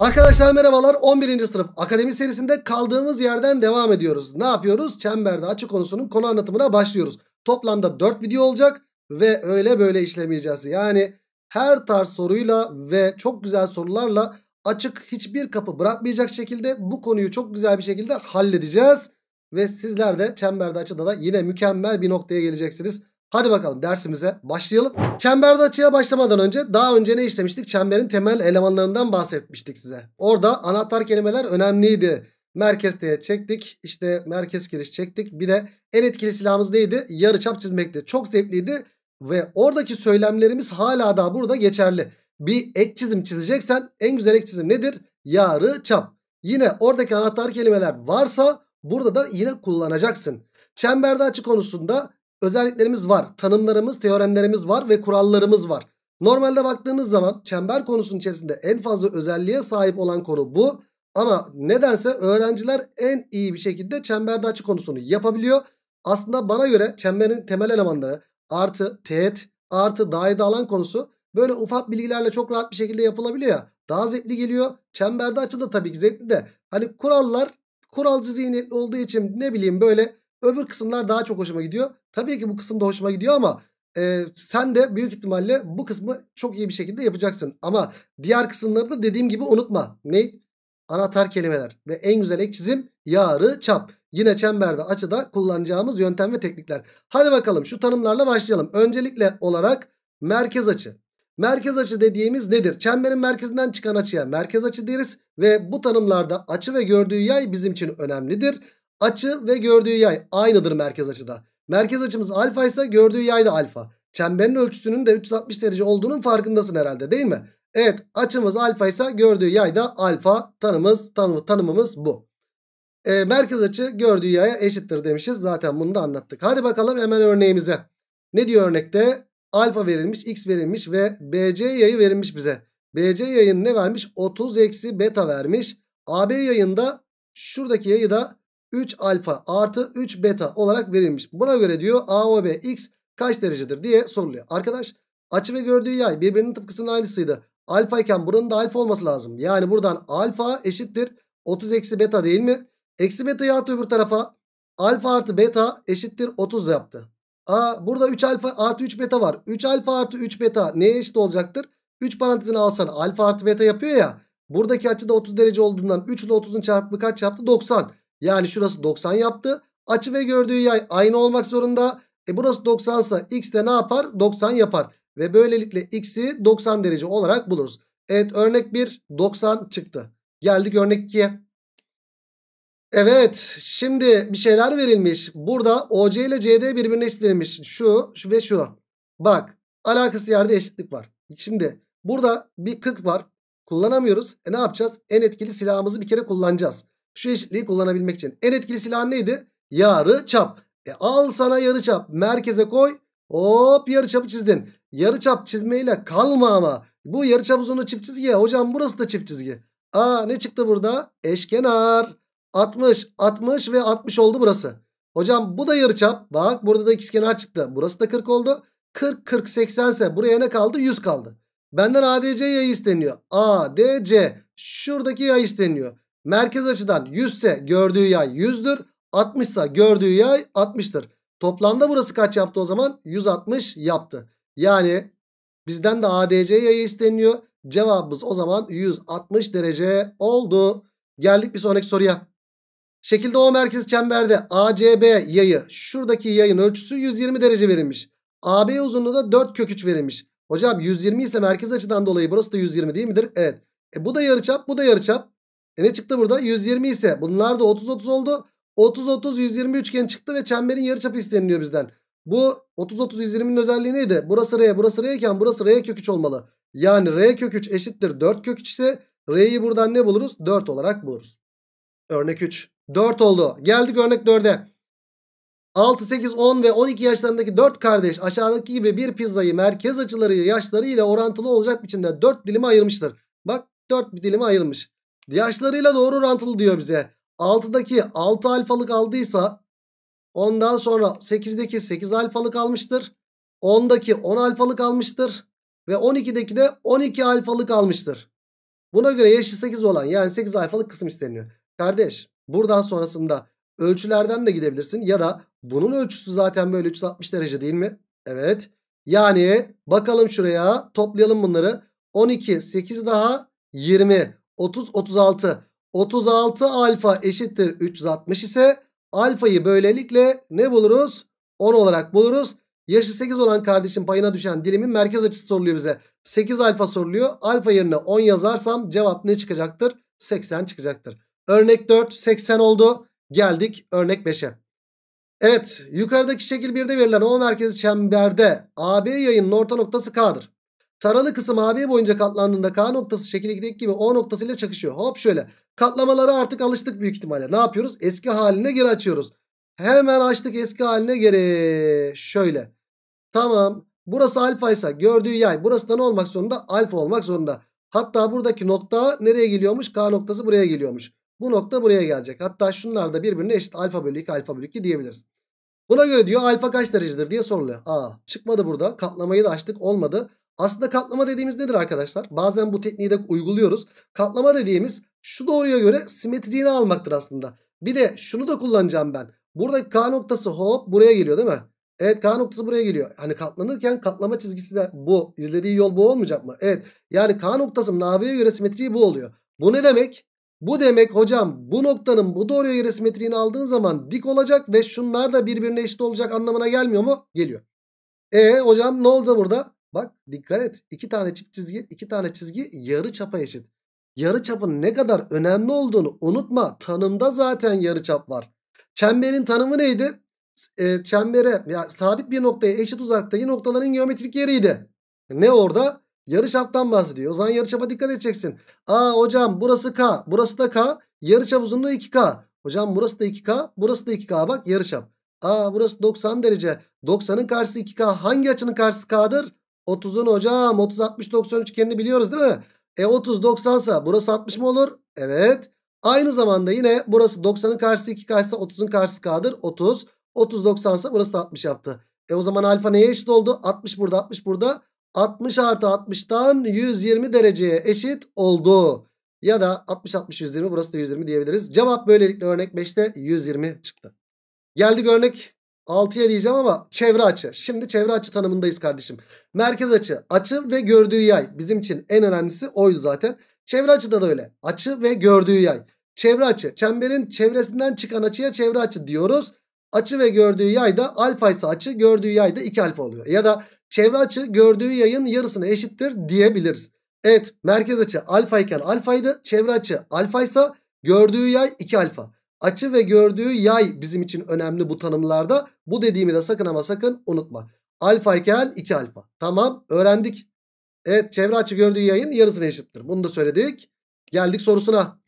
Arkadaşlar merhabalar 11. sınıf akademi serisinde kaldığımız yerden devam ediyoruz. Ne yapıyoruz? Çemberde açı konusunun konu anlatımına başlıyoruz. Toplamda 4 video olacak ve öyle böyle işlemeyeceğiz. Yani her tarz soruyla ve çok güzel sorularla açık hiçbir kapı bırakmayacak şekilde bu konuyu çok güzel bir şekilde halledeceğiz. Ve sizler de çemberde açıda da yine mükemmel bir noktaya geleceksiniz. Hadi bakalım dersimize başlayalım. Çemberde açıya başlamadan önce daha önce ne işlemiştik? Çemberin temel elemanlarından bahsetmiştik size. Orada anahtar kelimeler önemliydi. Merkez diye çektik. İşte merkez giriş çektik. Bir de en etkili silahımız neydi? Yarı çap çizmekti. Çok zevkliydi ve oradaki söylemlerimiz hala daha burada geçerli. Bir ek çizim çizeceksen en güzel ek çizim nedir? Yarı çap. Yine oradaki anahtar kelimeler varsa burada da yine kullanacaksın. Çemberde açı konusunda özelliklerimiz var. Tanımlarımız, teoremlerimiz var ve kurallarımız var. Normalde baktığınız zaman çember konusunun içerisinde en fazla özelliğe sahip olan konu bu. Ama nedense öğrenciler en iyi bir şekilde çemberde açı konusunu yapabiliyor. Aslında bana göre çemberin temel elemanları artı teğet artı dairede alan konusu böyle ufak bilgilerle çok rahat bir şekilde yapılabiliyor Daha zevkli geliyor. Çemberde açı da tabii ki zevkli de. Hani kurallar kuralcı zihniyetli olduğu için ne bileyim böyle Öbür kısımlar daha çok hoşuma gidiyor. Tabii ki bu kısım da hoşuma gidiyor ama e, sen de büyük ihtimalle bu kısmı çok iyi bir şekilde yapacaksın. Ama diğer kısımları da dediğim gibi unutma. Ne? Anahtar kelimeler ve en güzel ek çizim yarı çap. Yine çemberde açıda kullanacağımız yöntem ve teknikler. Hadi bakalım şu tanımlarla başlayalım. Öncelikle olarak merkez açı. Merkez açı dediğimiz nedir? Çemberin merkezinden çıkan açıya merkez açı deriz ve bu tanımlarda açı ve gördüğü yay bizim için önemlidir. Açı ve gördüğü yay aynıdır merkez açıda. Merkez açımız alfa ise gördüğü yay da alfa. Çemberin ölçüsünün de 360 derece olduğunun farkındasın herhalde değil mi? Evet açımız alfa ise gördüğü yay da alfa tanımız, tanım, tanımımız bu. E, merkez açı gördüğü yaya eşittir demişiz. Zaten bunu da anlattık. Hadi bakalım hemen örneğimize. Ne diyor örnekte? Alfa verilmiş, x verilmiş ve bc yayı verilmiş bize. bc yayını ne vermiş? 30 eksi beta vermiş. ab yayında şuradaki yayı da 3 alfa artı 3 beta olarak verilmiş. Buna göre diyor AOB x kaç derecedir diye soruluyor. Arkadaş açı ve gördüğü yay birbirinin tıpkısının aynısıydı. Alfa iken buranın da alfa olması lazım. Yani buradan alfa eşittir 30 eksi beta değil mi? Eksi beta'yı at öbür tarafa. Alfa artı beta eşittir 30 yaptı. Aa, burada 3 alfa artı 3 beta var. 3 alfa artı 3 beta neye eşit olacaktır? 3 parantezini alsan alfa artı beta yapıyor ya. Buradaki açı da 30 derece olduğundan 3 ile 30'un çarpımı kaç yaptı? 90. Yani şurası 90 yaptı. Açı ve gördüğü yay aynı olmak zorunda. E burası 90 ise x de ne yapar? 90 yapar. Ve böylelikle x'i 90 derece olarak buluruz. Evet örnek 1 90 çıktı. Geldik örnek 2'ye. Evet şimdi bir şeyler verilmiş. Burada OC ile CD birbirine eşitlenmiş. Şu, şu ve şu. Bak alakası yerde eşitlik var. Şimdi burada bir 40 var. Kullanamıyoruz. E ne yapacağız? En etkili silahımızı bir kere kullanacağız. Şu eşitliği kullanabilmek için. En etkili silah neydi? Yarı çap. E al sana yarı çap. Merkeze koy. Hop yarı çapı çizdin. Yarı çap çizmeyle kalma ama. Bu yarı çap uzunluğu çift çizgi. Hocam burası da çift çizgi. Aa ne çıktı burada? Eşkenar. 60, 60 ve 60 oldu burası. Hocam bu da yarı çap. Bak burada da ikizkenar çıktı. Burası da 40 oldu. 40 40 80 ise buraya ne kaldı? 100 kaldı. Benden ADC yayı isteniyor. ADC şuradaki yay isteniyor. Merkez açıdan 100 ise gördüğü yay 100'dür. 60 ise gördüğü yay 60'tır. Toplamda burası kaç yaptı o zaman? 160 yaptı. Yani bizden de ADC yayı isteniyor. Cevabımız o zaman 160 derece oldu. Geldik bir sonraki soruya. Şekilde O merkez çemberde ACB yayı şuradaki yayın ölçüsü 120 derece verilmiş. AB uzunluğu da 4 köküç verilmiş. Hocam 120 ise merkez açıdan dolayı burası da 120 değil midir? Evet. E, bu da yarıçap bu da yarıçap. E ne çıktı burada? 120 ise bunlar da 30-30 oldu. 30-30-120 üçgen çıktı ve çemberin yarıçapı isteniliyor bizden. Bu 30-30-120'nin özelliği neydi? Burası R, burası R iken burası R kök 3 olmalı. Yani R kök 3 eşittir 4 kök 3 ise R'yi buradan ne buluruz? 4 olarak buluruz. Örnek 3. 4 oldu. Geldik örnek 4'e. 6, 8, 10 ve 12 yaşlarındaki 4 kardeş aşağıdaki gibi bir pizzayı merkez açıları yaşları ile orantılı olacak biçimde 4 dilime ayırmıştır. Bak 4 dilime ayırmış. Yaşlarıyla doğru orantılı diyor bize. 6'daki 6 alfalık aldıysa ondan sonra 8'deki 8 alfalık almıştır. 10'daki 10 alfalık almıştır. Ve 12'deki de 12 alfalık almıştır. Buna göre yaşı 8 olan yani 8 alfalık kısım isteniyor. Kardeş buradan sonrasında ölçülerden de gidebilirsin. Ya da bunun ölçüsü zaten böyle 360 derece değil mi? Evet. Yani bakalım şuraya toplayalım bunları. 12 8 daha 20. 30 36. 36 alfa eşittir 360 ise alfayı böylelikle ne buluruz? 10 olarak buluruz. Yaşı 8 olan kardeşin payına düşen dilimin merkez açısı soruluyor bize. 8 alfa soruluyor. Alfa yerine 10 yazarsam cevap ne çıkacaktır? 80 çıkacaktır. Örnek 4 80 oldu. Geldik örnek 5'e. Evet yukarıdaki şekil 1'de verilen O merkezi çemberde AB yayının orta noktası K'dır. Taralı kısım AB boyunca katlandığında K noktası şekil gibi O noktasıyla çakışıyor. Hop şöyle. Katlamalara artık alıştık büyük ihtimalle. Ne yapıyoruz? Eski haline geri açıyoruz. Hemen açtık eski haline geri. Şöyle. Tamam. Burası alfaysa gördüğü yay. Burası da ne olmak zorunda? Alfa olmak zorunda. Hatta buradaki nokta nereye geliyormuş? K noktası buraya geliyormuş. Bu nokta buraya gelecek. Hatta şunlar da birbirine eşit alfa bölü 2 alfa bölü 2 diyebiliriz. Buna göre diyor alfa kaç derecedir diye soruluyor. Aa çıkmadı burada. Katlamayı da açtık olmadı. Aslında katlama dediğimiz nedir arkadaşlar? Bazen bu tekniği de uyguluyoruz. Katlama dediğimiz şu doğruya göre simetriğini almaktır aslında. Bir de şunu da kullanacağım ben. Buradaki K noktası hop buraya geliyor değil mi? Evet K noktası buraya geliyor. Hani katlanırken katlama çizgisi de bu. İzlediği yol bu olmayacak mı? Evet. Yani K noktasının naviye göre simetriği bu oluyor. Bu ne demek? Bu demek hocam bu noktanın bu doğruya göre simetriğini aldığın zaman dik olacak ve şunlar da birbirine eşit olacak anlamına gelmiyor mu? Geliyor. E hocam ne oldu burada? Bak dikkat et. iki tane çift çizgi, iki tane çizgi yarı çapa eşit. Yarı çapın ne kadar önemli olduğunu unutma. Tanımda zaten yarı çap var. Çemberin tanımı neydi? E, çembere ya, sabit bir noktaya eşit uzaktaki noktaların geometrik yeriydi. Ne orada? çaptan bahsediyor. O zaman çapa dikkat edeceksin. Aa hocam burası K, burası da K. yarı çap uzunluğu 2K. Hocam burası da 2K, burası da 2K. Bak yarı çap Aa burası 90 derece. 90'ın karşısı 2K. Hangi açının karşısı K'dır? 30'un hocam 30 60 90 üçgenini biliyoruz değil mi? E 30 90 sa burası 60 mı olur? Evet. Aynı zamanda yine burası 90'ın karşısı 2 kaçsa 30'un karşısı k'dır. 30. 30 90 sa burası da 60 yaptı. E o zaman alfa neye eşit oldu? 60 burada 60 burada. 60 artı 60'tan 120 dereceye eşit oldu. Ya da 60 60 120 burası da 120 diyebiliriz. Cevap böylelikle örnek 5'te 120 çıktı. Geldik örnek 6'ya diyeceğim ama çevre açı. Şimdi çevre açı tanımındayız kardeşim. Merkez açı, açı ve gördüğü yay. Bizim için en önemlisi oydu zaten. Çevre açıda da öyle. Açı ve gördüğü yay. Çevre açı. Çemberin çevresinden çıkan açıya çevre açı diyoruz. Açı ve gördüğü yay da alfa ise açı, gördüğü yay da 2 alfa oluyor. Ya da çevre açı gördüğü yayın yarısına eşittir diyebiliriz. Evet merkez açı alfa iken alfaydı. Çevre açı alfa ise gördüğü yay 2 alfa. Açı ve gördüğü yay bizim için önemli bu tanımlarda. Bu dediğimi de sakın ama sakın unutma. Alfa iken 2 alfa. Tamam öğrendik. Evet çevre açı gördüğü yayın yarısına eşittir. Bunu da söyledik. Geldik sorusuna.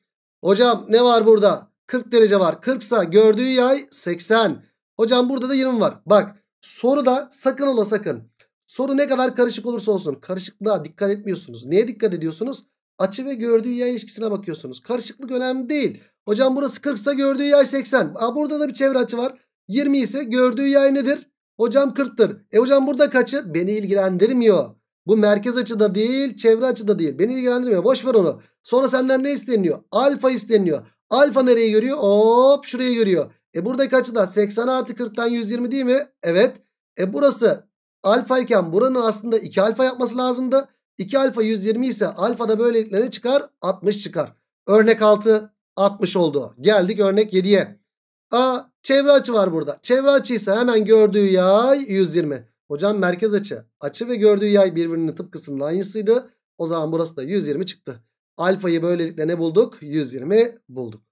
Hocam ne var burada? 40 derece var. 40 ise gördüğü yay 80. Hocam burada da 20 var. Bak soruda sakın ola sakın. Soru ne kadar karışık olursa olsun karışıklığa dikkat etmiyorsunuz. Neye dikkat ediyorsunuz? Açı ve gördüğü yay ilişkisine bakıyorsunuz. Karışıklık önemli değil. Hocam burası 40 ise gördüğü yay 80. Aa, burada da bir çevre açı var. 20 ise gördüğü yay nedir? Hocam 40'tır. E hocam burada kaçı? Beni ilgilendirmiyor. Bu merkez açıda değil çevre açıda değil. Beni ilgilendirmiyor. Boş ver onu. Sonra senden ne isteniyor? Alfa isteniyor. Alfa nereye görüyor? Hop şuraya görüyor. E burada kaçı da 80 artı 40'tan 120 değil mi? Evet. E burası alfa iken buranın aslında 2 alfa yapması lazımdı. 2 alfa 120 ise alfa da böylelikle ne çıkar? 60 çıkar. Örnek 6. 60 oldu. Geldik örnek 7'ye. A çevre açı var burada. Çevre açıysa hemen gördüğü yay 120. Hocam merkez açı. Açı ve gördüğü yay birbirinin tıpkısının aynısıydı. O zaman burası da 120 çıktı. Alfayı böylelikle ne bulduk? 120 bulduk.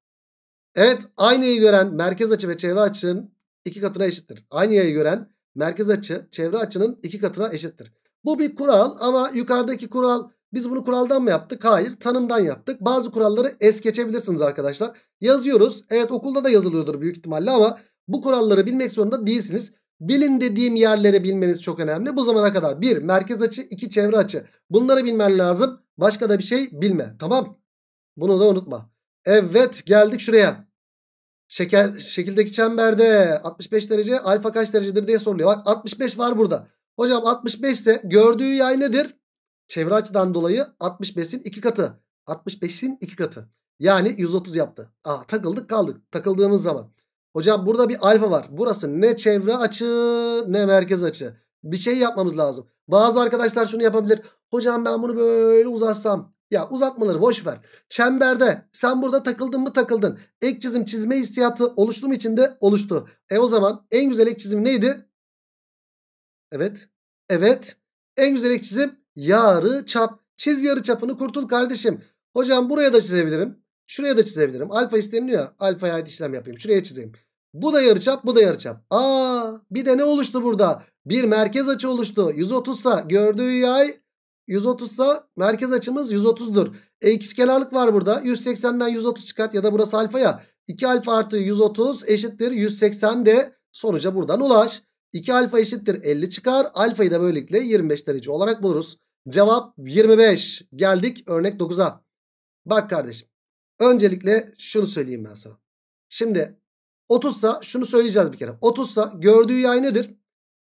Evet aynayı gören merkez açı ve çevre açının iki katına eşittir. Aynı Aynayı gören merkez açı çevre açının iki katına eşittir. Bu bir kural ama yukarıdaki kural biz bunu kuraldan mı yaptık? Hayır tanımdan yaptık. Bazı kuralları es geçebilirsiniz arkadaşlar. Yazıyoruz. Evet okulda da yazılıyordur büyük ihtimalle ama bu kuralları bilmek zorunda değilsiniz. Bilin dediğim yerleri bilmeniz çok önemli. Bu zamana kadar bir merkez açı iki çevre açı. Bunları bilmen lazım. Başka da bir şey bilme. Tamam. Bunu da unutma. Evet geldik şuraya. Şeker, şekildeki çemberde 65 derece alfa kaç derecedir diye soruluyor. Bak 65 var burada. Hocam 65 ise gördüğü yay nedir? çevre açıdan dolayı 65'in 2 katı. 65'in 2 katı. Yani 130 yaptı. Aa, takıldık kaldık. Takıldığımız zaman. Hocam burada bir alfa var. Burası ne çevre açı ne merkez açı. Bir şey yapmamız lazım. Bazı arkadaşlar şunu yapabilir. Hocam ben bunu böyle uzatsam. Ya uzatmaları boş ver. Çemberde sen burada takıldın mı takıldın. Ek çizim çizme hissiyatı oluştuğum mu içinde oluştu. E o zaman en güzel ek çizim neydi? Evet. Evet. En güzel ek çizim yarı çap. Çiz yarı çapını kurtul kardeşim. Hocam buraya da çizebilirim. Şuraya da çizebilirim. Alfa isteniliyor. Alfa'ya ait işlem yapayım. Şuraya çizeyim. Bu da yarı çap, bu da yarı çap. Aa, bir de ne oluştu burada? Bir merkez açı oluştu. 130 sa gördüğü yay 130 sa merkez açımız 130'dur. x e, kenarlık var burada. 180'den 130 çıkart ya da burası alfa ya. 2 alfa artı 130 eşittir 180 de sonuca buradan ulaş. 2 alfa eşittir 50 çıkar. Alfayı da böylelikle 25 derece olarak buluruz. Cevap 25. Geldik örnek 9'a. Bak kardeşim. Öncelikle şunu söyleyeyim ben sana. Şimdi 30 sa şunu söyleyeceğiz bir kere. 30 sa gördüğü yay nedir?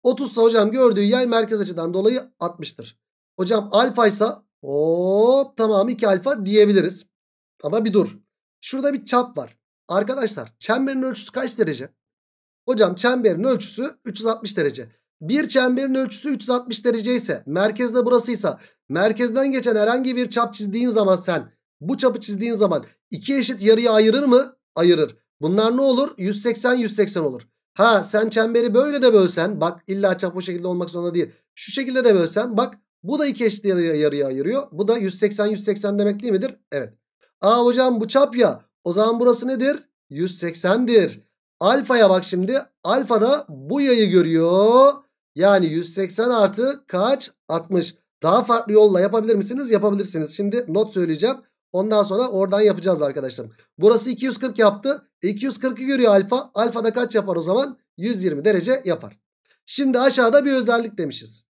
30 sa hocam gördüğü yay merkez açıdan dolayı 60'tır. Hocam alfa ise hop tamam 2 alfa diyebiliriz. Ama bir dur. Şurada bir çap var. Arkadaşlar çemberin ölçüsü kaç derece? Hocam çemberin ölçüsü 360 derece. Bir çemberin ölçüsü 360 derece ise merkezde burasıysa merkezden geçen herhangi bir çap çizdiğin zaman sen bu çapı çizdiğin zaman iki eşit yarıya ayırır mı? Ayırır. Bunlar ne olur? 180 180 olur. Ha sen çemberi böyle de bölsen bak illa çap bu şekilde olmak zorunda değil. Şu şekilde de bölsen bak bu da iki eşit yarıya, yarıya ayırıyor. Bu da 180 180 demek değil midir? Evet. Aa hocam bu çap ya o zaman burası nedir? 180'dir. Alfa'ya bak şimdi. Alfa da bu yayı görüyor. Yani 180 artı kaç? 60. Daha farklı yolla yapabilir misiniz? Yapabilirsiniz. Şimdi not söyleyeceğim. Ondan sonra oradan yapacağız arkadaşlar. Burası 240 yaptı. 240'ı görüyor alfa. Alfa da kaç yapar o zaman? 120 derece yapar. Şimdi aşağıda bir özellik demişiz.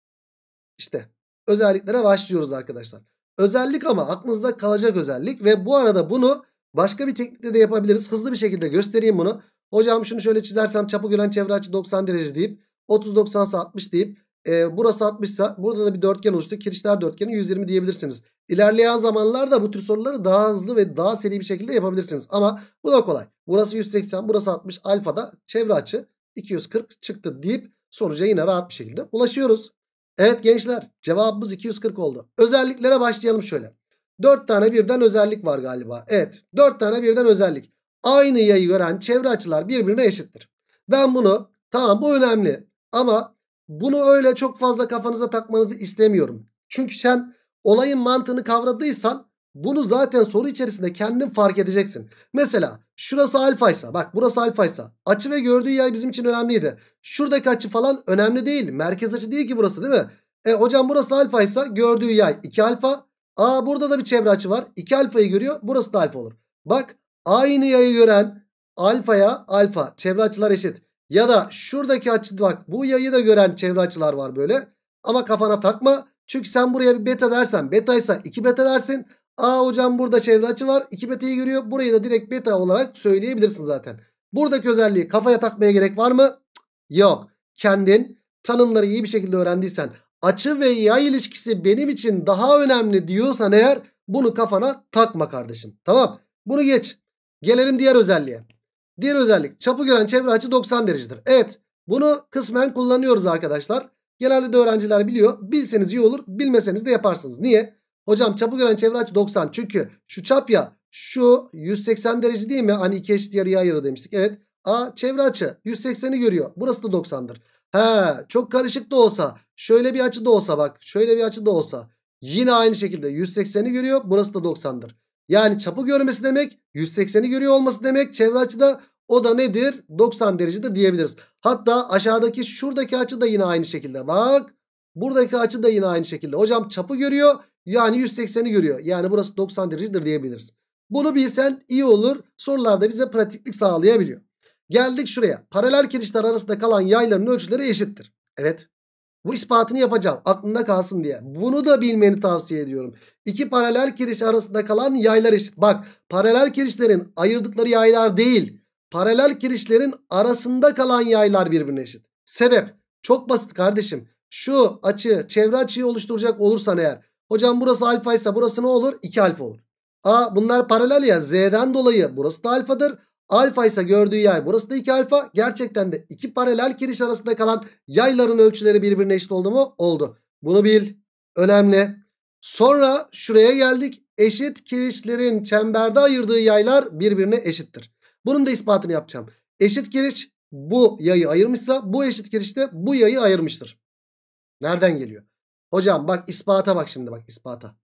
İşte özelliklere başlıyoruz arkadaşlar. Özellik ama aklınızda kalacak özellik ve bu arada bunu başka bir teknikle de yapabiliriz. Hızlı bir şekilde göstereyim bunu. Hocam şunu şöyle çizersem çapı gören çevre açı 90 derece deyip 30 90 60 deyip e, burası 60 ise burada da bir dörtgen oluştu. Kirişler dörtgeni 120 diyebilirsiniz. İlerleyen zamanlarda bu tür soruları daha hızlı ve daha seri bir şekilde yapabilirsiniz. Ama bu da kolay. Burası 180 burası 60 alfada çevre açı 240 çıktı deyip sonuca yine rahat bir şekilde ulaşıyoruz. Evet gençler cevabımız 240 oldu. Özelliklere başlayalım şöyle. 4 tane birden özellik var galiba. Evet 4 tane birden özellik aynı yayı gören çevre açılar birbirine eşittir. Ben bunu tamam bu önemli ama bunu öyle çok fazla kafanıza takmanızı istemiyorum. Çünkü sen olayın mantığını kavradıysan bunu zaten soru içerisinde kendin fark edeceksin. Mesela şurası alfaysa bak burası alfaysa açı ve gördüğü yay bizim için önemliydi. Şuradaki açı falan önemli değil. Merkez açı değil ki burası değil mi? E hocam burası alfaysa gördüğü yay 2 alfa. Aa burada da bir çevre açı var. 2 alfayı görüyor burası da alfa olur. Bak Aynı yayı gören alfaya alfa çevre açılar eşit. Ya da şuradaki açı bak bu yayı da gören çevre açılar var böyle. Ama kafana takma. Çünkü sen buraya bir beta dersen betaysa 2 beta dersin. Aa hocam burada çevre açı var. 2 beta'yı görüyor. Burayı da direkt beta olarak söyleyebilirsin zaten. Buradaki özelliği kafaya takmaya gerek var mı? yok. Kendin tanımları iyi bir şekilde öğrendiysen açı ve yay ilişkisi benim için daha önemli diyorsan eğer bunu kafana takma kardeşim. Tamam. Bunu geç. Gelelim diğer özelliğe. Diğer özellik çapı gören çevre açı 90 derecedir. Evet bunu kısmen kullanıyoruz arkadaşlar. Genelde de öğrenciler biliyor. Bilseniz iyi olur bilmeseniz de yaparsınız. Niye? Hocam çapı gören çevre açı 90 çünkü şu çap ya şu 180 derece değil mi? Hani iki eşit yarıya ayırı demiştik. Evet. A çevre açı 180'i görüyor. Burası da 90'dır. He çok karışık da olsa şöyle bir açı da olsa bak şöyle bir açı da olsa yine aynı şekilde 180'i görüyor. Burası da 90'dır. Yani çapı görmesi demek 180'i görüyor olması demek çevre açı da o da nedir? 90 derecedir diyebiliriz. Hatta aşağıdaki şuradaki açı da yine aynı şekilde. Bak buradaki açı da yine aynı şekilde. Hocam çapı görüyor yani 180'i görüyor. Yani burası 90 derecedir diyebiliriz. Bunu bilsen iyi olur. Sorularda bize pratiklik sağlayabiliyor. Geldik şuraya. Paralel kirişler arasında kalan yayların ölçüleri eşittir. Evet bu ispatını yapacağım. Aklında kalsın diye. Bunu da bilmeni tavsiye ediyorum. İki paralel kiriş arasında kalan yaylar eşit. Bak paralel kirişlerin ayırdıkları yaylar değil. Paralel kirişlerin arasında kalan yaylar birbirine eşit. Sebep çok basit kardeşim. Şu açı çevre açıyı oluşturacak olursan eğer. Hocam burası alfa ise burası ne olur? 2 alfa olur. A bunlar paralel ya Z'den dolayı burası da alfadır. Alfa ise gördüğü yay burası da 2 alfa. Gerçekten de iki paralel kiriş arasında kalan yayların ölçüleri birbirine eşit oldu mu? Oldu. Bunu bil. Önemli. Sonra şuraya geldik. Eşit kirişlerin çemberde ayırdığı yaylar birbirine eşittir. Bunun da ispatını yapacağım. Eşit kiriş bu yayı ayırmışsa bu eşit kiriş de bu yayı ayırmıştır. Nereden geliyor? Hocam bak ispata bak şimdi bak ispata.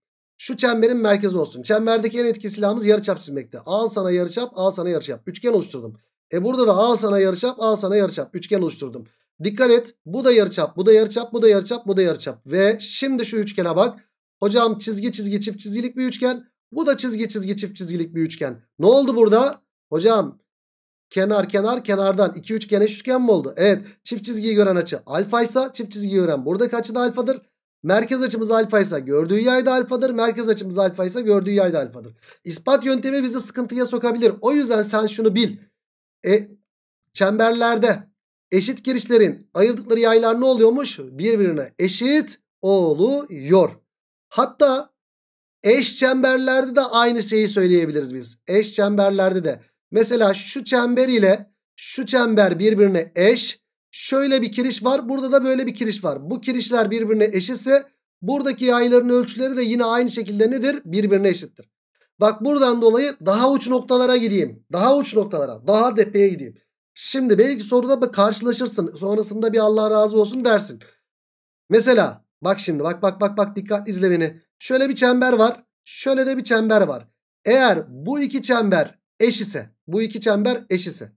Şu çemberin merkezi olsun. Çemberdeki en etkili silahımız yarıçap çizmekte. Al sana yarıçap, al sana yarıçap. Üçgen oluşturdum. E burada da al sana yarıçap, al sana yarıçap. Üçgen oluşturdum. Dikkat et. Bu da yarıçap, bu da yarıçap, bu da yarıçap, bu da yarıçap. Ve şimdi şu üçgene bak. Hocam çizgi çizgi çift çizgilik bir üçgen. Bu da çizgi çizgi çift çizgilik bir üçgen. Ne oldu burada? Hocam kenar kenar kenardan iki üçgen eş üçgen mi oldu? Evet çift çizgiyi gören açı alfa ise çift çizgiyi gören buradaki açı da alfadır. Merkez açımız alfa ise gördüğü yayda alfadır. Merkez açımız alfa ise gördüğü yayda alfadır. İspat yöntemi bizi sıkıntıya sokabilir. O yüzden sen şunu bil. E, çemberlerde eşit girişlerin ayırdıkları yaylar ne oluyormuş? Birbirine eşit oluyor. Hatta eş çemberlerde de aynı şeyi söyleyebiliriz biz. Eş çemberlerde de. Mesela şu çember ile şu çember birbirine eş. Şöyle bir kiriş var. Burada da böyle bir kiriş var. Bu kirişler birbirine eşitse buradaki yayların ölçüleri de yine aynı şekilde nedir? Birbirine eşittir. Bak buradan dolayı daha uç noktalara gideyim. Daha uç noktalara. Daha depeye gideyim. Şimdi belki soruda bir karşılaşırsın. Sonrasında bir Allah razı olsun dersin. Mesela bak şimdi bak bak bak bak dikkat izle beni. Şöyle bir çember var. Şöyle de bir çember var. Eğer bu iki çember eş ise bu iki çember eş ise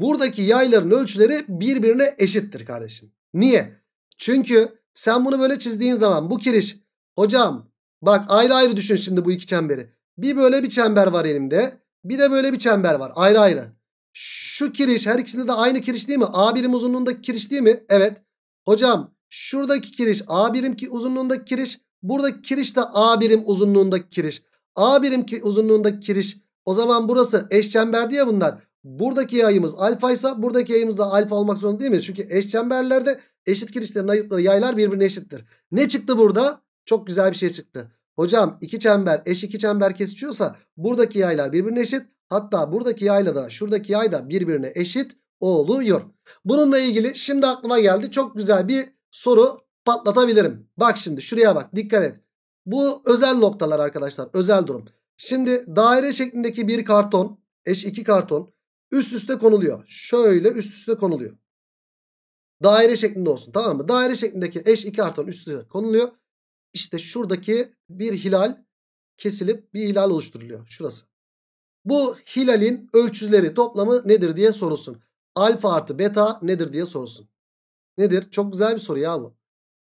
buradaki yayların ölçüleri birbirine eşittir kardeşim. Niye? Çünkü sen bunu böyle çizdiğin zaman bu kiriş hocam bak ayrı ayrı düşün şimdi bu iki çemberi. Bir böyle bir çember var elimde bir de böyle bir çember var ayrı ayrı. Şu kiriş her ikisinde de aynı kiriş değil mi? A birim uzunluğundaki kiriş değil mi? Evet. Hocam şuradaki kiriş A birim ki uzunluğundaki kiriş buradaki kiriş de A birim uzunluğundaki kiriş. A birim ki uzunluğundaki kiriş o zaman burası eş çemberdi ya bunlar buradaki yayımız alfa ise buradaki yayımız da alfa olmak zorunda değil mi? Çünkü eş çemberlerde eşit kirişlerin ayıkları yaylar birbirine eşittir. Ne çıktı burada? Çok güzel bir şey çıktı. Hocam iki çember eş iki çember kesişiyorsa buradaki yaylar birbirine eşit. Hatta buradaki yayla da şuradaki yay da birbirine eşit oluyor. Bununla ilgili şimdi aklıma geldi. Çok güzel bir soru patlatabilirim. Bak şimdi şuraya bak dikkat et. Bu özel noktalar arkadaşlar özel durum. Şimdi daire şeklindeki bir karton eş iki karton Üst üste konuluyor. Şöyle üst üste konuluyor. Daire şeklinde olsun tamam mı? Daire şeklindeki eş iki artan üst üste konuluyor. İşte şuradaki bir hilal kesilip bir hilal oluşturuluyor. Şurası. Bu hilalin ölçüleri toplamı nedir diye sorulsun. Alfa artı beta nedir diye sorulsun. Nedir? Çok güzel bir soru ya bu.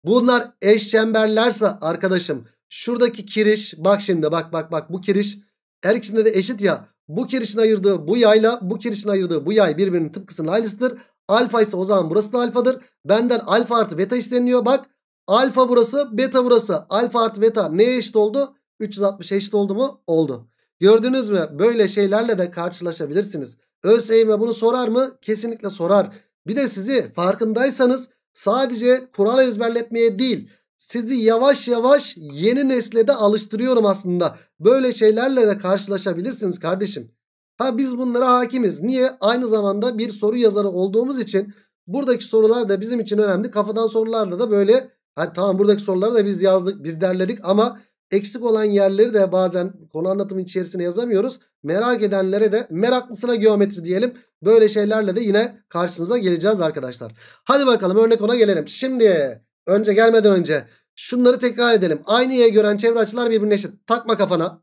Bunlar eş çemberlerse arkadaşım şuradaki kiriş bak şimdi bak bak bak bu kiriş her ikisinde de eşit ya bu kir için ayırdığı bu yayla bu kir için ayırdığı bu yay birbirinin tıpkısının aynısıdır. Alfa ise o zaman burası da alfadır. Benden alfa artı beta isteniyor Bak alfa burası beta burası. Alfa artı beta neye eşit oldu? 360 eşit oldu mu? Oldu. Gördünüz mü? Böyle şeylerle de karşılaşabilirsiniz. ÖSYM bunu sorar mı? Kesinlikle sorar. Bir de sizi farkındaysanız sadece kural ezberletmeye değil sizi yavaş yavaş yeni nesle de alıştırıyorum aslında. Böyle şeylerle de karşılaşabilirsiniz kardeşim. Ha biz bunlara hakimiz. Niye? Aynı zamanda bir soru yazarı olduğumuz için buradaki sorular da bizim için önemli. Kafadan sorularla da böyle hani tamam buradaki soruları da biz yazdık, biz derledik ama eksik olan yerleri de bazen konu anlatımı içerisine yazamıyoruz. Merak edenlere de meraklısına geometri diyelim. Böyle şeylerle de yine karşınıza geleceğiz arkadaşlar. Hadi bakalım örnek ona gelelim. Şimdi önce gelmeden önce şunları tekrar edelim. Aynı y'ye gören çevre açılar birbirine eşit. Takma kafana.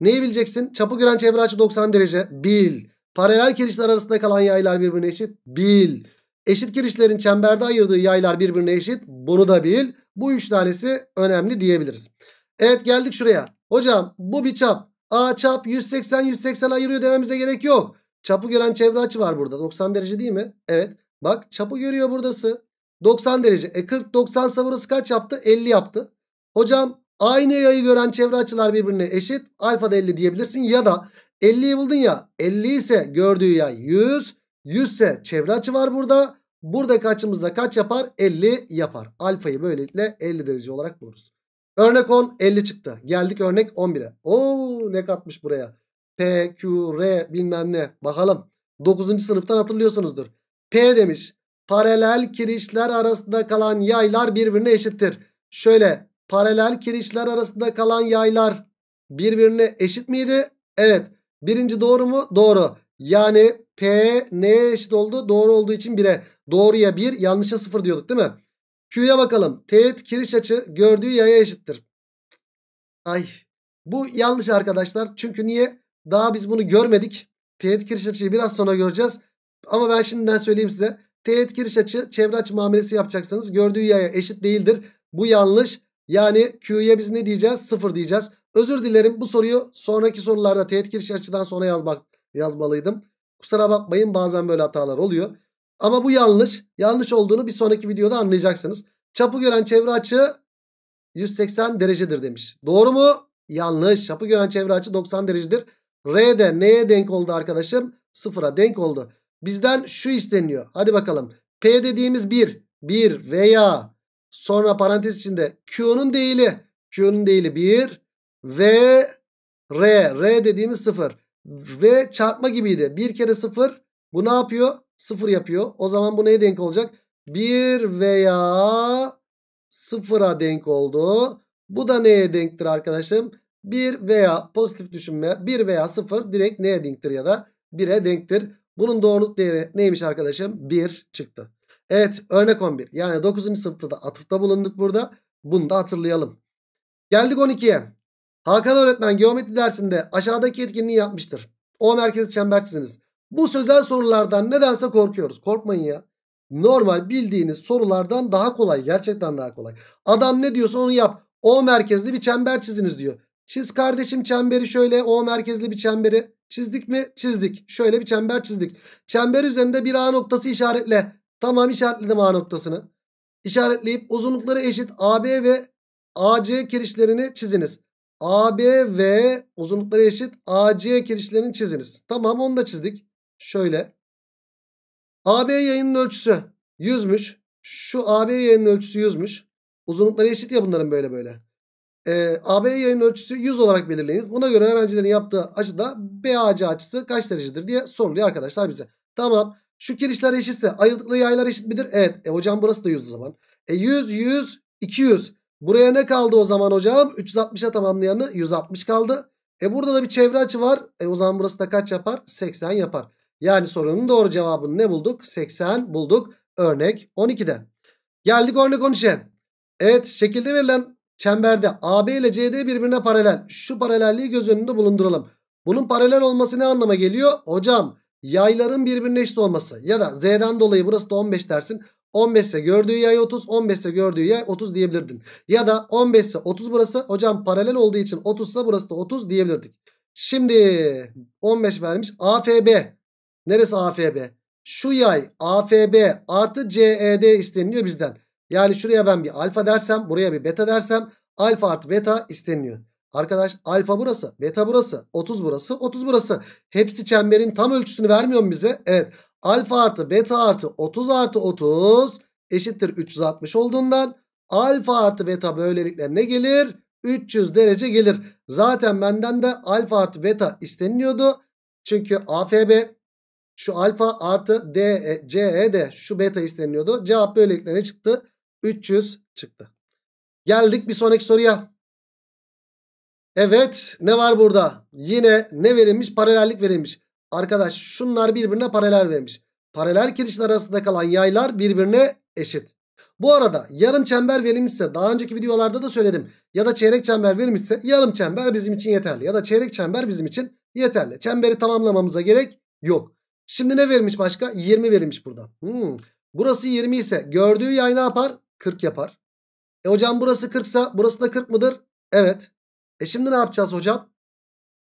Neyi bileceksin? Çapı gören çevre açı 90 derece. Bil. Paralel kirişler arasında kalan yaylar birbirine eşit. Bil. Eşit kirişlerin çemberde ayırdığı yaylar birbirine eşit. Bunu da bil. Bu üç tanesi önemli diyebiliriz. Evet geldik şuraya. Hocam bu bir çap. A çap 180-180 ayırıyor dememize gerek yok. Çapı gören çevre açı var burada. 90 derece değil mi? Evet. Bak çapı görüyor buradası. 90 derece. E 40 90 ise kaç yaptı? 50 yaptı. Hocam aynı yayı gören çevre açılar birbirine eşit. Alfa da 50 diyebilirsin ya da 50'yi buldun ya 50 ise gördüğü yay 100. 100 ise çevre açı var burada. Buradaki açımızda kaç yapar? 50 yapar. Alfayı böylelikle 50 derece olarak buluruz. Örnek 10 50 çıktı. Geldik örnek 11'e. Oo ne katmış buraya. P, Q, R bilmem ne. Bakalım. 9. sınıftan hatırlıyorsunuzdur. P demiş paralel kirişler arasında kalan yaylar birbirine eşittir. Şöyle paralel kirişler arasında kalan yaylar birbirine eşit miydi? Evet. Birinci doğru mu? Doğru. Yani P neye eşit oldu? Doğru olduğu için 1'e. Doğruya 1 yanlışa 0 diyorduk değil mi? Q'ya bakalım. Teğet kiriş açı gördüğü yaya eşittir. Ay bu yanlış arkadaşlar. Çünkü niye? Daha biz bunu görmedik. Teğet kiriş açıyı biraz sonra göreceğiz. Ama ben şimdiden söyleyeyim size. Teğet giriş açı çevre açı muamelesi yapacaksanız gördüğü yaya eşit değildir. Bu yanlış. Yani Q'ye biz ne diyeceğiz? Sıfır diyeceğiz. Özür dilerim bu soruyu sonraki sorularda teğet giriş açıdan sonra yazmak, yazmalıydım. Kusura bakmayın bazen böyle hatalar oluyor. Ama bu yanlış. Yanlış olduğunu bir sonraki videoda anlayacaksınız. Çapı gören çevre açı 180 derecedir demiş. Doğru mu? Yanlış. Çapı gören çevre açı 90 derecedir. R'de de neye denk oldu arkadaşım? Sıfıra denk oldu. Bizden şu isteniyor. Hadi bakalım. P dediğimiz 1. 1 veya sonra parantez içinde Q'nun değili. Q'nun değili 1 ve R. R dediğimiz 0. Ve çarpma gibiydi. 1 kere 0 bu ne yapıyor? 0 yapıyor. O zaman bu neye denk olacak? 1 veya 0'a denk oldu. Bu da neye denktir arkadaşım? 1 veya pozitif düşünme 1 veya 0 direkt neye denktir ya da 1'e denktir. Bunun doğruluk değeri neymiş arkadaşım? 1 çıktı. Evet örnek 11. Yani 9. sınıfta da atıfta bulunduk burada. Bunu da hatırlayalım. Geldik 12'ye. Hakan öğretmen geometri dersinde aşağıdaki etkinliği yapmıştır. O merkezi çember çiziniz. Bu sözel sorulardan nedense korkuyoruz. Korkmayın ya. Normal bildiğiniz sorulardan daha kolay. Gerçekten daha kolay. Adam ne diyorsa onu yap. O merkezli bir çember çiziniz diyor. Çiz kardeşim çemberi şöyle O merkezli bir çemberi. Çizdik mi? Çizdik. Şöyle bir çember çizdik. Çember üzerinde bir A noktası işaretle. Tamam işaretledim A noktasını. İşaretleyip uzunlukları eşit AB ve AC kirişlerini çiziniz. AB ve uzunlukları eşit AC kirişlerini çiziniz. Tamam onu da çizdik. Şöyle. AB yayının ölçüsü 100'müş. Şu AB yayının ölçüsü 100'müş. Uzunlukları eşit ya bunların böyle böyle. E, ee, AB yayın ölçüsü 100 olarak belirleyiniz. Buna göre öğrencilerin yaptığı açıda BAC açısı kaç derecedir diye soruluyor arkadaşlar bize. Tamam. Şu kirişler eşitse ayırdıkları yaylar eşit midir? Evet. E hocam burası da 100 o zaman. E 100, 100, 200. Buraya ne kaldı o zaman hocam? 360'a tamamlayanı 160 kaldı. E burada da bir çevre açı var. E o zaman burası da kaç yapar? 80 yapar. Yani sorunun doğru cevabını ne bulduk? 80 bulduk. Örnek 12'de. Geldik örnek 13'e. Evet şekilde verilen çemberde AB ile CD birbirine paralel. Şu paralelliği göz önünde bulunduralım. Bunun paralel olması ne anlama geliyor? Hocam yayların birbirine eşit olması ya da Z'den dolayı burası da 15 dersin. 15 ise gördüğü yay 30, 15 ise gördüğü yay 30 diyebilirdin. Ya da 15 ise 30 burası. Hocam paralel olduğu için 30 ise burası da 30 diyebilirdik. Şimdi 15 vermiş AFB. Neresi AFB? Şu yay AFB artı CED isteniliyor bizden. Yani şuraya ben bir alfa dersem buraya bir beta dersem alfa artı beta isteniliyor. Arkadaş alfa burası beta burası 30 burası 30 burası. Hepsi çemberin tam ölçüsünü vermiyor mu bize? Evet alfa artı beta artı 30 artı 30 eşittir 360 olduğundan alfa artı beta böylelikle ne gelir? 300 derece gelir. Zaten benden de alfa artı beta isteniliyordu. Çünkü AFB şu alfa artı DCE e de şu beta isteniyordu. Cevap böylelikle ne çıktı? 300 çıktı. Geldik bir sonraki soruya. Evet ne var burada? Yine ne verilmiş? Paralellik verilmiş. Arkadaş şunlar birbirine paralel verilmiş. Paralel kirişler arasında kalan yaylar birbirine eşit. Bu arada yarım çember verilmişse daha önceki videolarda da söyledim. Ya da çeyrek çember verilmişse yarım çember bizim için yeterli. Ya da çeyrek çember bizim için yeterli. Çemberi tamamlamamıza gerek yok. Şimdi ne verilmiş başka? 20 verilmiş burada. Hmm. Burası 20 ise gördüğü yay ne yapar? 40 yapar. E hocam burası 40 sa burası da 40 mıdır? Evet. E şimdi ne yapacağız hocam?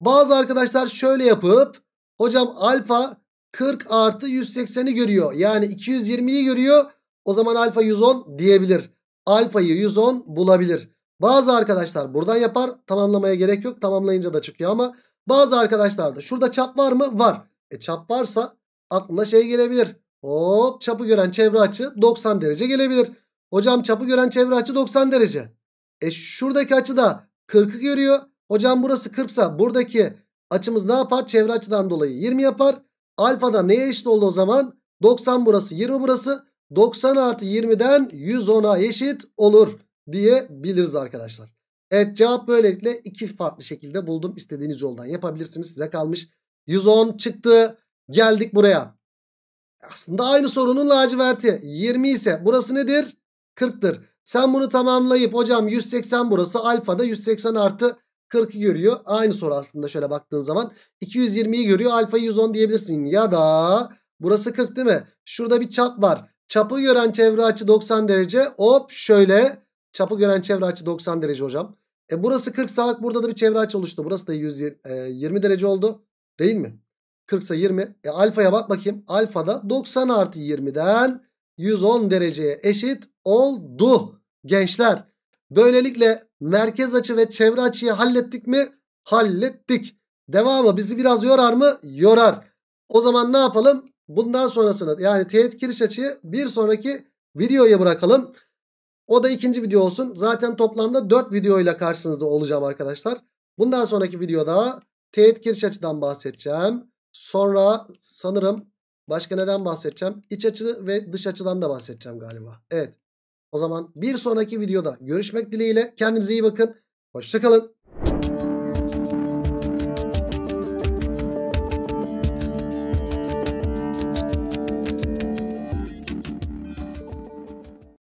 Bazı arkadaşlar şöyle yapıp hocam alfa 40 artı 180'i görüyor. Yani 220'yi görüyor. O zaman alfa 110 diyebilir. Alfayı 110 bulabilir. Bazı arkadaşlar buradan yapar. Tamamlamaya gerek yok. Tamamlayınca da çıkıyor ama bazı arkadaşlar da şurada çap var mı? Var. E çap varsa aklına şey gelebilir. Hop çapı gören çevre açı 90 derece gelebilir. Hocam çapı gören çevre açı 90 derece. E şuradaki açı da 40'ı görüyor. Hocam burası 40 sa buradaki açımız ne yapar? Çevre açıdan dolayı 20 yapar. Alfa da neye eşit oldu o zaman? 90 burası 20 burası. 90 artı 20'den 110'a eşit olur diyebiliriz arkadaşlar. Evet cevap böylelikle iki farklı şekilde buldum. İstediğiniz yoldan yapabilirsiniz. Size kalmış. 110 çıktı. Geldik buraya. Aslında aynı sorunun laciverti. 20 ise burası nedir? 40'tır. Sen bunu tamamlayıp hocam 180 burası alfada 180 artı 40 görüyor. Aynı soru aslında şöyle baktığın zaman 220'yi görüyor alfa 110 diyebilirsin. Ya da burası 40 değil mi? Şurada bir çap var. Çapı gören çevre açı 90 derece. Hop şöyle çapı gören çevre açı 90 derece hocam. E burası 40 saat burada da bir çevre açı oluştu. Burası da 120 e, derece oldu. Değil mi? 40 ise 20. E alfaya bak bakayım. Alfada 90 artı 20'den 110 dereceye eşit oldu gençler. Böylelikle merkez açı ve çevre açıyı hallettik mi? Hallettik. Devamı bizi biraz yorar mı? Yorar. O zaman ne yapalım? Bundan sonrasını yani teğet giriş açıyı bir sonraki videoya bırakalım. O da ikinci video olsun. Zaten toplamda 4 videoyla karşınızda olacağım arkadaşlar. Bundan sonraki videoda teğet giriş açıdan bahsedeceğim. Sonra sanırım Başka neden bahsedeceğim? İç açı ve dış açıdan da bahsedeceğim galiba. Evet. O zaman bir sonraki videoda görüşmek dileğiyle. Kendinize iyi bakın. Hoşçakalın.